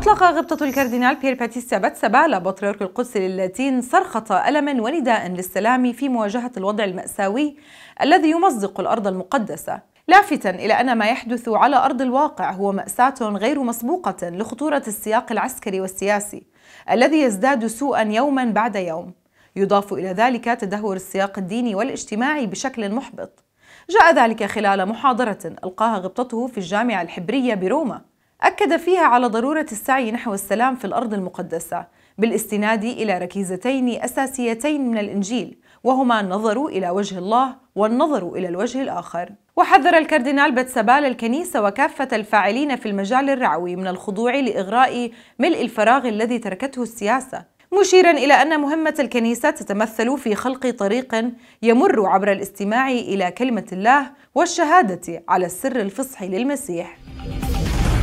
أطلق غبطة الكاردينال بيير باتيستا باتسابالا بطريرك القدس للاتين صرخة ألم ونداء للسلام في مواجهة الوضع المأساوي الذي يمزق الأرض المقدسة لافتا إلى أن ما يحدث على أرض الواقع هو مأساة غير مسبوقة لخطورة السياق العسكري والسياسي الذي يزداد سوءا يوما بعد يوم يضاف إلى ذلك تدهور السياق الديني والاجتماعي بشكل محبط جاء ذلك خلال محاضرة ألقاها غبطته في الجامعة الحبرية بروما أكد فيها على ضرورة السعي نحو السلام في الأرض المقدسة بالاستناد إلى ركيزتين أساسيتين من الإنجيل وهما النظر إلى وجه الله والنظر إلى الوجه الآخر وحذر الكاردينال بتسبال الكنيسة وكافة الفاعلين في المجال الرعوي من الخضوع لإغراء ملء الفراغ الذي تركته السياسة مشيرا إلى أن مهمة الكنيسة تتمثل في خلق طريق يمر عبر الاستماع إلى كلمة الله والشهادة على السر الفصحي للمسيح